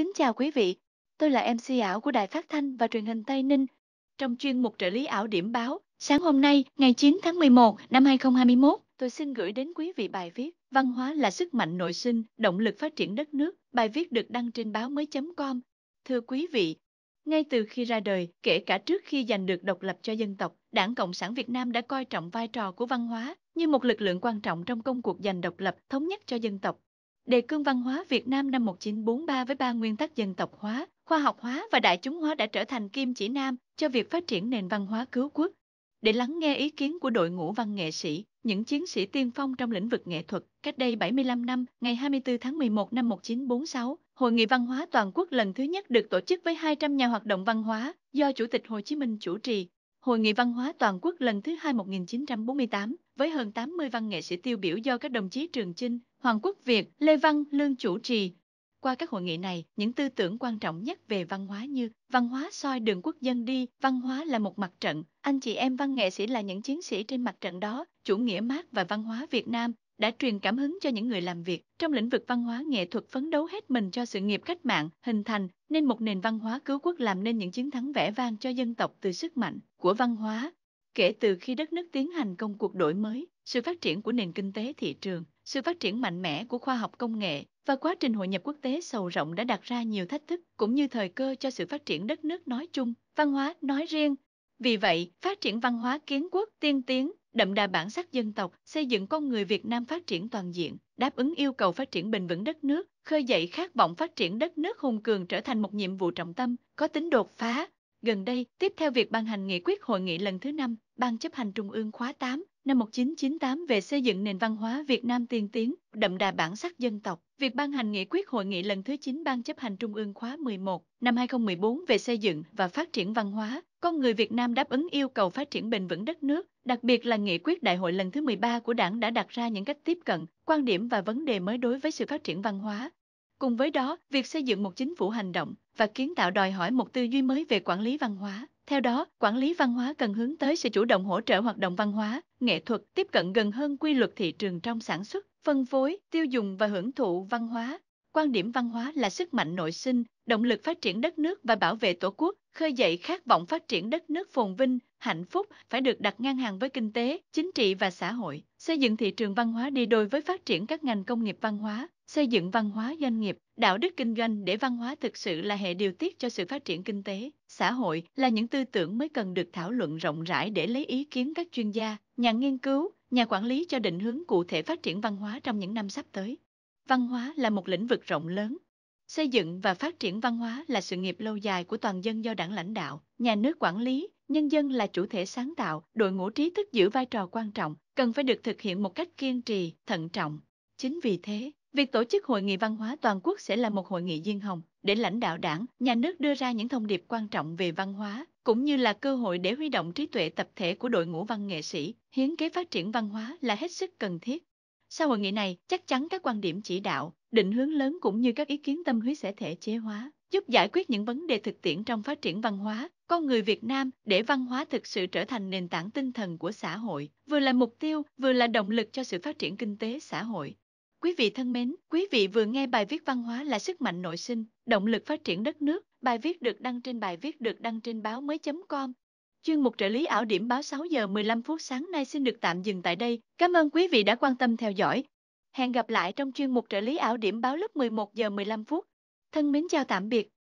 Kính chào quý vị, tôi là MC ảo của Đài Phát Thanh và Truyền hình Tây Ninh. Trong chuyên mục trợ lý ảo điểm báo, sáng hôm nay, ngày 9 tháng 11 năm 2021, tôi xin gửi đến quý vị bài viết Văn hóa là sức mạnh nội sinh, động lực phát triển đất nước. Bài viết được đăng trên báo mới.com. Thưa quý vị, ngay từ khi ra đời, kể cả trước khi giành được độc lập cho dân tộc, Đảng Cộng sản Việt Nam đã coi trọng vai trò của văn hóa như một lực lượng quan trọng trong công cuộc giành độc lập thống nhất cho dân tộc. Đề cương văn hóa Việt Nam năm 1943 với ba nguyên tắc dân tộc hóa, khoa học hóa và đại chúng hóa đã trở thành kim chỉ nam cho việc phát triển nền văn hóa cứu quốc. Để lắng nghe ý kiến của đội ngũ văn nghệ sĩ, những chiến sĩ tiên phong trong lĩnh vực nghệ thuật, cách đây 75 năm, ngày 24 tháng 11 năm 1946, Hội nghị văn hóa toàn quốc lần thứ nhất được tổ chức với 200 nhà hoạt động văn hóa do Chủ tịch Hồ Chí Minh chủ trì, Hội nghị văn hóa toàn quốc lần thứ hai 1948 với hơn 80 văn nghệ sĩ tiêu biểu do các đồng chí Trường Chinh, Hoàng Quốc Việt, Lê Văn, Lương chủ trì. Qua các hội nghị này, những tư tưởng quan trọng nhất về văn hóa như văn hóa soi đường quốc dân đi, văn hóa là một mặt trận, anh chị em văn nghệ sĩ là những chiến sĩ trên mặt trận đó, chủ nghĩa Mác và văn hóa Việt Nam, đã truyền cảm hứng cho những người làm việc trong lĩnh vực văn hóa nghệ thuật phấn đấu hết mình cho sự nghiệp cách mạng, hình thành nên một nền văn hóa cứu quốc làm nên những chiến thắng vẻ vang cho dân tộc từ sức mạnh của văn hóa. Kể từ khi đất nước tiến hành công cuộc đổi mới, sự phát triển của nền kinh tế thị trường, sự phát triển mạnh mẽ của khoa học công nghệ và quá trình hội nhập quốc tế sâu rộng đã đặt ra nhiều thách thức cũng như thời cơ cho sự phát triển đất nước nói chung, văn hóa nói riêng. Vì vậy, phát triển văn hóa kiến quốc tiên tiến đậm đà bản sắc dân tộc, xây dựng con người Việt Nam phát triển toàn diện, đáp ứng yêu cầu phát triển bền vững đất nước, khơi dậy khát vọng phát triển đất nước hùng cường trở thành một nhiệm vụ trọng tâm, có tính đột phá. Gần đây, tiếp theo việc ban hành nghị quyết hội nghị lần thứ 5, Ban chấp hành Trung ương khóa 8 năm 1998 về xây dựng nền văn hóa Việt Nam tiên tiến, đậm đà bản sắc dân tộc, việc ban hành nghị quyết hội nghị lần thứ 9 Ban chấp hành Trung ương khóa 11 năm 2014 về xây dựng và phát triển văn hóa, con người Việt Nam đáp ứng yêu cầu phát triển bền vững đất nước, Đặc biệt là nghị quyết đại hội lần thứ 13 của đảng đã đặt ra những cách tiếp cận, quan điểm và vấn đề mới đối với sự phát triển văn hóa. Cùng với đó, việc xây dựng một chính phủ hành động và kiến tạo đòi hỏi một tư duy mới về quản lý văn hóa. Theo đó, quản lý văn hóa cần hướng tới sự chủ động hỗ trợ hoạt động văn hóa, nghệ thuật, tiếp cận gần hơn quy luật thị trường trong sản xuất, phân phối, tiêu dùng và hưởng thụ văn hóa. Quan điểm văn hóa là sức mạnh nội sinh, động lực phát triển đất nước và bảo vệ tổ quốc, khơi dậy khát vọng phát triển đất nước phồn vinh, hạnh phúc phải được đặt ngang hàng với kinh tế, chính trị và xã hội, xây dựng thị trường văn hóa đi đôi với phát triển các ngành công nghiệp văn hóa, xây dựng văn hóa doanh nghiệp, đạo đức kinh doanh để văn hóa thực sự là hệ điều tiết cho sự phát triển kinh tế, xã hội là những tư tưởng mới cần được thảo luận rộng rãi để lấy ý kiến các chuyên gia, nhà nghiên cứu, nhà quản lý cho định hướng cụ thể phát triển văn hóa trong những năm sắp tới. Văn hóa là một lĩnh vực rộng lớn, Xây dựng và phát triển văn hóa là sự nghiệp lâu dài của toàn dân do đảng lãnh đạo, nhà nước quản lý, nhân dân là chủ thể sáng tạo, đội ngũ trí thức giữ vai trò quan trọng, cần phải được thực hiện một cách kiên trì, thận trọng. Chính vì thế, việc tổ chức hội nghị văn hóa toàn quốc sẽ là một hội nghị diên hồng để lãnh đạo đảng, nhà nước đưa ra những thông điệp quan trọng về văn hóa, cũng như là cơ hội để huy động trí tuệ tập thể của đội ngũ văn nghệ sĩ, hiến kế phát triển văn hóa là hết sức cần thiết. Sau hội nghị này, chắc chắn các quan điểm chỉ đạo, định hướng lớn cũng như các ý kiến tâm huyết sẽ thể chế hóa, giúp giải quyết những vấn đề thực tiễn trong phát triển văn hóa, con người Việt Nam để văn hóa thực sự trở thành nền tảng tinh thần của xã hội, vừa là mục tiêu, vừa là động lực cho sự phát triển kinh tế xã hội. Quý vị thân mến, quý vị vừa nghe bài viết văn hóa là sức mạnh nội sinh, động lực phát triển đất nước, bài viết được đăng trên bài viết được đăng trên báo mới.com. Chuyên mục trợ lý ảo điểm báo 6 giờ 15 phút sáng nay xin được tạm dừng tại đây. Cảm ơn quý vị đã quan tâm theo dõi. Hẹn gặp lại trong chuyên mục trợ lý ảo điểm báo lúc 11 giờ 15 phút. Thân mến chào tạm biệt.